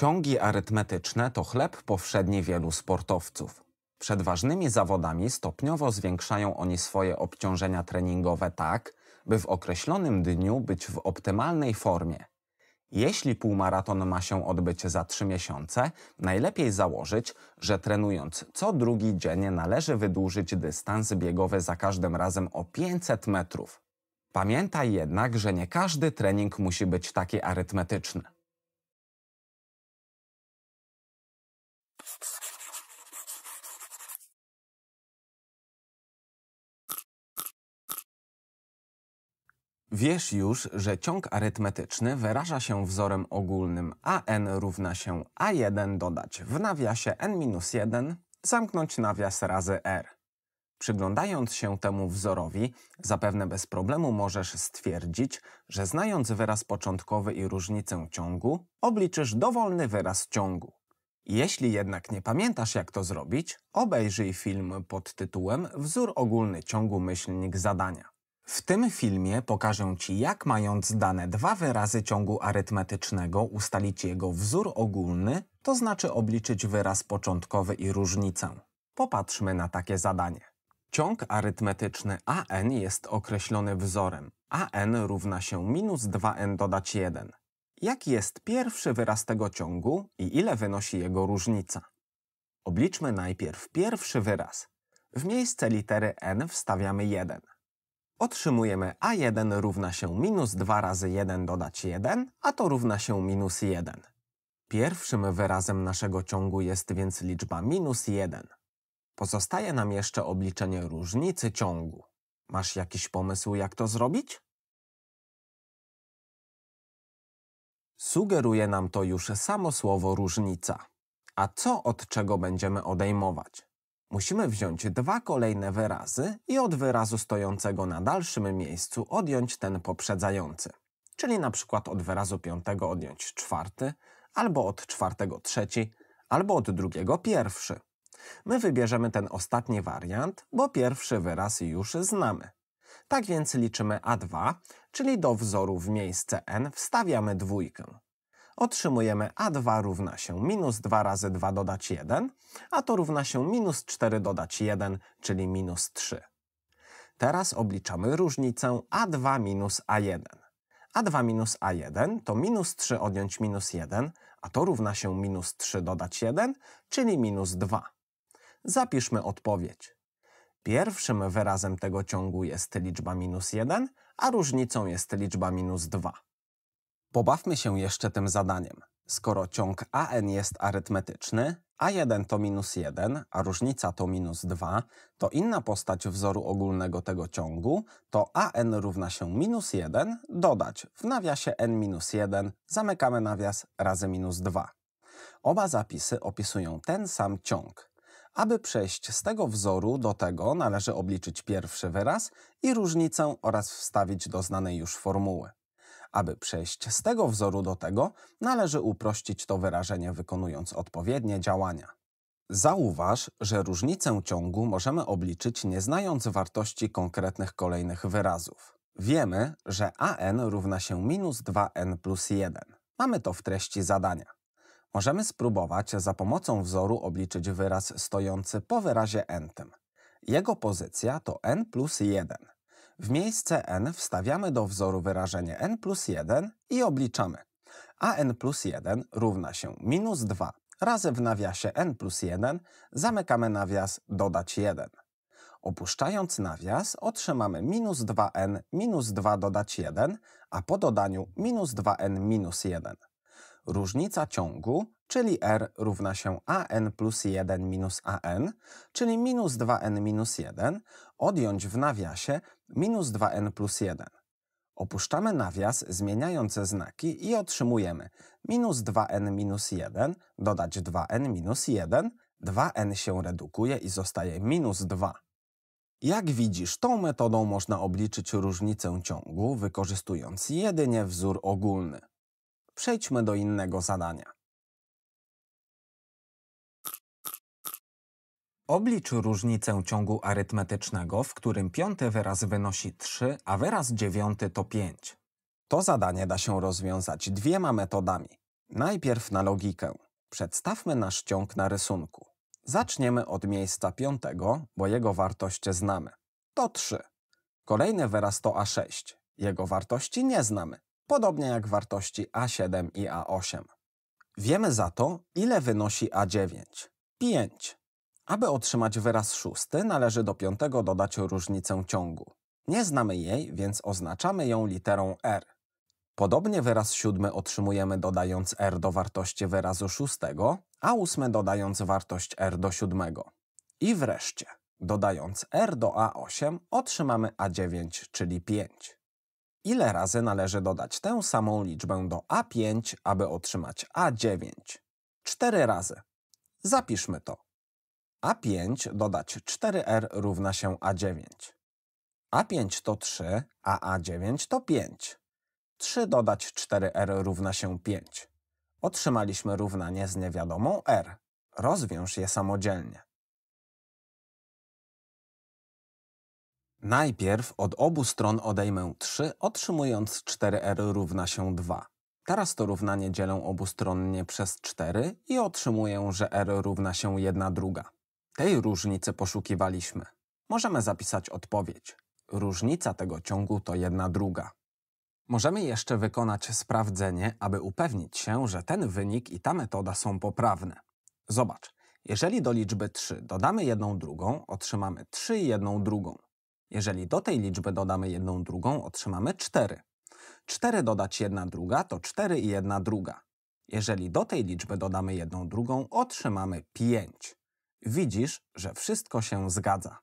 Ciągi arytmetyczne to chleb powszedni wielu sportowców. Przed ważnymi zawodami stopniowo zwiększają oni swoje obciążenia treningowe tak, by w określonym dniu być w optymalnej formie. Jeśli półmaraton ma się odbyć za 3 miesiące, najlepiej założyć, że trenując co drugi dzień należy wydłużyć dystans biegowy za każdym razem o 500 metrów. Pamiętaj jednak, że nie każdy trening musi być taki arytmetyczny. Wiesz już, że ciąg arytmetyczny wyraża się wzorem ogólnym AN równa się A1 dodać w nawiasie N-1 zamknąć nawias razy R. Przyglądając się temu wzorowi, zapewne bez problemu możesz stwierdzić, że znając wyraz początkowy i różnicę ciągu, obliczysz dowolny wyraz ciągu. Jeśli jednak nie pamiętasz jak to zrobić, obejrzyj film pod tytułem Wzór ogólny ciągu myślnik zadania. W tym filmie pokażę Ci, jak mając dane dwa wyrazy ciągu arytmetycznego ustalić jego wzór ogólny, to znaczy obliczyć wyraz początkowy i różnicę. Popatrzmy na takie zadanie. Ciąg arytmetyczny AN jest określony wzorem. AN równa się minus 2n dodać 1. Jaki jest pierwszy wyraz tego ciągu i ile wynosi jego różnica? Obliczmy najpierw pierwszy wyraz. W miejsce litery n wstawiamy 1 otrzymujemy a1 równa się minus 2 razy 1 dodać 1, a to równa się minus 1. Pierwszym wyrazem naszego ciągu jest więc liczba minus 1. Pozostaje nam jeszcze obliczenie różnicy ciągu. Masz jakiś pomysł, jak to zrobić? Sugeruje nam to już samo słowo różnica. A co od czego będziemy odejmować? Musimy wziąć dwa kolejne wyrazy i od wyrazu stojącego na dalszym miejscu odjąć ten poprzedzający. Czyli na przykład od wyrazu piątego odjąć czwarty, albo od czwartego trzeci, albo od drugiego pierwszy. My wybierzemy ten ostatni wariant, bo pierwszy wyraz już znamy. Tak więc liczymy A2, czyli do wzoru w miejsce n wstawiamy dwójkę otrzymujemy a2 równa się minus 2 razy 2 dodać 1, a to równa się minus 4 dodać 1, czyli minus 3. Teraz obliczamy różnicę a2 minus a1. a2 minus a1 to minus 3 odjąć minus 1, a to równa się minus 3 dodać 1, czyli minus 2. Zapiszmy odpowiedź. Pierwszym wyrazem tego ciągu jest liczba minus 1, a różnicą jest liczba minus 2. Pobawmy się jeszcze tym zadaniem. Skoro ciąg AN jest arytmetyczny, A1 to minus 1, a różnica to minus 2, to inna postać wzoru ogólnego tego ciągu to AN równa się minus 1, dodać w nawiasie n minus 1, zamykamy nawias razy minus 2. Oba zapisy opisują ten sam ciąg. Aby przejść z tego wzoru do tego należy obliczyć pierwszy wyraz i różnicę oraz wstawić do znanej już formuły. Aby przejść z tego wzoru do tego, należy uprościć to wyrażenie wykonując odpowiednie działania. Zauważ, że różnicę ciągu możemy obliczyć nie znając wartości konkretnych kolejnych wyrazów. Wiemy, że an równa się minus 2n plus 1. Mamy to w treści zadania. Możemy spróbować za pomocą wzoru obliczyć wyraz stojący po wyrazie n. Jego pozycja to n plus 1. W miejsce n wstawiamy do wzoru wyrażenie n plus 1 i obliczamy. a n plus 1 równa się minus 2 razy w nawiasie n plus 1 zamykamy nawias dodać 1. Opuszczając nawias otrzymamy minus 2n minus 2 dodać 1, a po dodaniu minus 2n minus 1. Różnica ciągu, czyli R równa się an plus 1 minus an, czyli minus 2n minus 1, odjąć w nawiasie minus 2n plus 1. Opuszczamy nawias zmieniające znaki i otrzymujemy minus 2n minus 1, dodać 2n minus 1, 2n się redukuje i zostaje minus 2. Jak widzisz, tą metodą można obliczyć różnicę ciągu, wykorzystując jedynie wzór ogólny. Przejdźmy do innego zadania. Oblicz różnicę ciągu arytmetycznego, w którym piąty wyraz wynosi 3, a wyraz dziewiąty to 5. To zadanie da się rozwiązać dwiema metodami. Najpierw na logikę. Przedstawmy nasz ciąg na rysunku. Zaczniemy od miejsca piątego, bo jego wartość znamy. To 3. Kolejny wyraz to A6. Jego wartości nie znamy podobnie jak wartości A7 i A8. Wiemy za to, ile wynosi A9. 5. Aby otrzymać wyraz szósty, należy do piątego dodać różnicę ciągu. Nie znamy jej, więc oznaczamy ją literą R. Podobnie wyraz siódmy otrzymujemy dodając R do wartości wyrazu szóstego, a ósmy dodając wartość R do siódmego. I wreszcie, dodając R do A8 otrzymamy A9, czyli 5. Ile razy należy dodać tę samą liczbę do A5, aby otrzymać A9? Cztery razy. Zapiszmy to. A5 dodać 4R równa się A9. A5 to 3, a A9 to 5. 3 dodać 4R równa się 5. Otrzymaliśmy równanie z niewiadomą R. Rozwiąż je samodzielnie. Najpierw od obu stron odejmę 3, otrzymując 4r równa się 2. Teraz to równanie dzielę obustronnie przez 4 i otrzymuję, że r równa się 1 druga. Tej różnicy poszukiwaliśmy. Możemy zapisać odpowiedź. Różnica tego ciągu to 1 druga. Możemy jeszcze wykonać sprawdzenie, aby upewnić się, że ten wynik i ta metoda są poprawne. Zobacz, jeżeli do liczby 3 dodamy 1 drugą, otrzymamy 3 i 1 drugą. Jeżeli do tej liczby dodamy jedną drugą, otrzymamy 4. 4 dodać 1 druga to 4 i 1 druga. Jeżeli do tej liczby dodamy jedną drugą, otrzymamy 5. Widzisz, że wszystko się zgadza.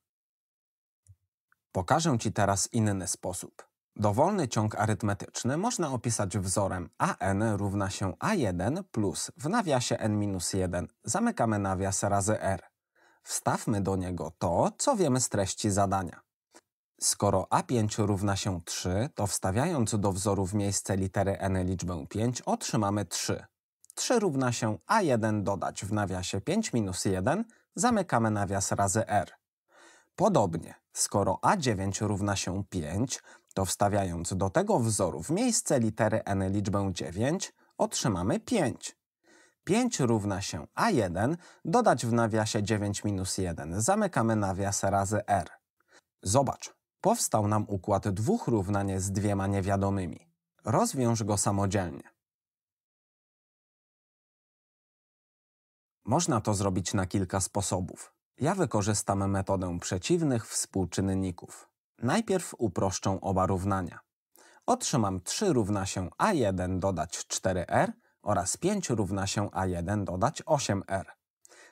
Pokażę Ci teraz inny sposób. Dowolny ciąg arytmetyczny można opisać wzorem an równa się a1 plus w nawiasie n-1 zamykamy nawias razy r. Wstawmy do niego to, co wiemy z treści zadania. Skoro A5 równa się 3, to wstawiając do wzoru w miejsce litery n liczbę 5 otrzymamy 3. 3 równa się A1 dodać w nawiasie 5 minus 1, zamykamy nawias razy R. Podobnie, skoro A9 równa się 5, to wstawiając do tego wzoru w miejsce litery n liczbę 9 otrzymamy 5. 5 równa się A1, dodać w nawiasie 9 minus 1, zamykamy nawias razy R. Zobacz, Powstał nam układ dwóch równań z dwiema niewiadomymi. Rozwiąż go samodzielnie. Można to zrobić na kilka sposobów. Ja wykorzystam metodę przeciwnych współczynników. Najpierw uproszczę oba równania. Otrzymam 3 równa się a1 dodać 4r oraz 5 równa się a1 dodać 8r.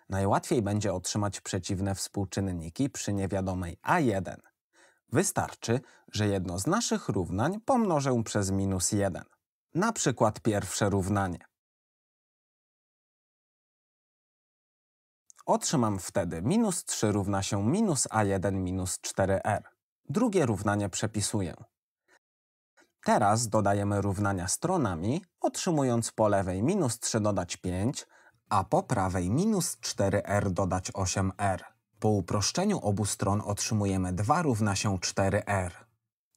Najłatwiej będzie otrzymać przeciwne współczynniki przy niewiadomej a1, Wystarczy, że jedno z naszych równań pomnożę przez minus 1. Na przykład pierwsze równanie. Otrzymam wtedy minus 3 równa się minus a1 minus 4r. Drugie równanie przepisuję. Teraz dodajemy równania stronami, otrzymując po lewej minus 3 dodać 5, a po prawej minus 4r dodać 8r. Po uproszczeniu obu stron otrzymujemy 2 równa się 4r.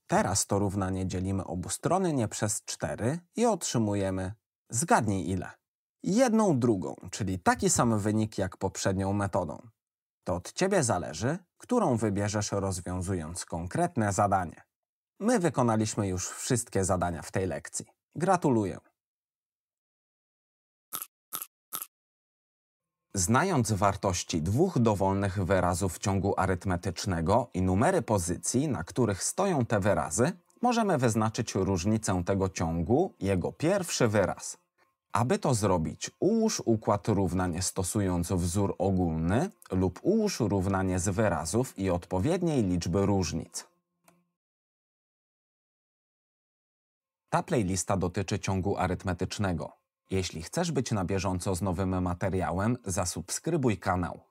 Teraz to równanie dzielimy obustronnie przez 4 i otrzymujemy, zgadnij ile, jedną drugą, czyli taki sam wynik jak poprzednią metodą. To od Ciebie zależy, którą wybierzesz rozwiązując konkretne zadanie. My wykonaliśmy już wszystkie zadania w tej lekcji. Gratuluję. Znając wartości dwóch dowolnych wyrazów ciągu arytmetycznego i numery pozycji, na których stoją te wyrazy, możemy wyznaczyć różnicę tego ciągu, jego pierwszy wyraz. Aby to zrobić, ułóż układ równań stosując wzór ogólny lub ułóż równanie z wyrazów i odpowiedniej liczby różnic. Ta playlista dotyczy ciągu arytmetycznego. Jeśli chcesz być na bieżąco z nowym materiałem, zasubskrybuj kanał.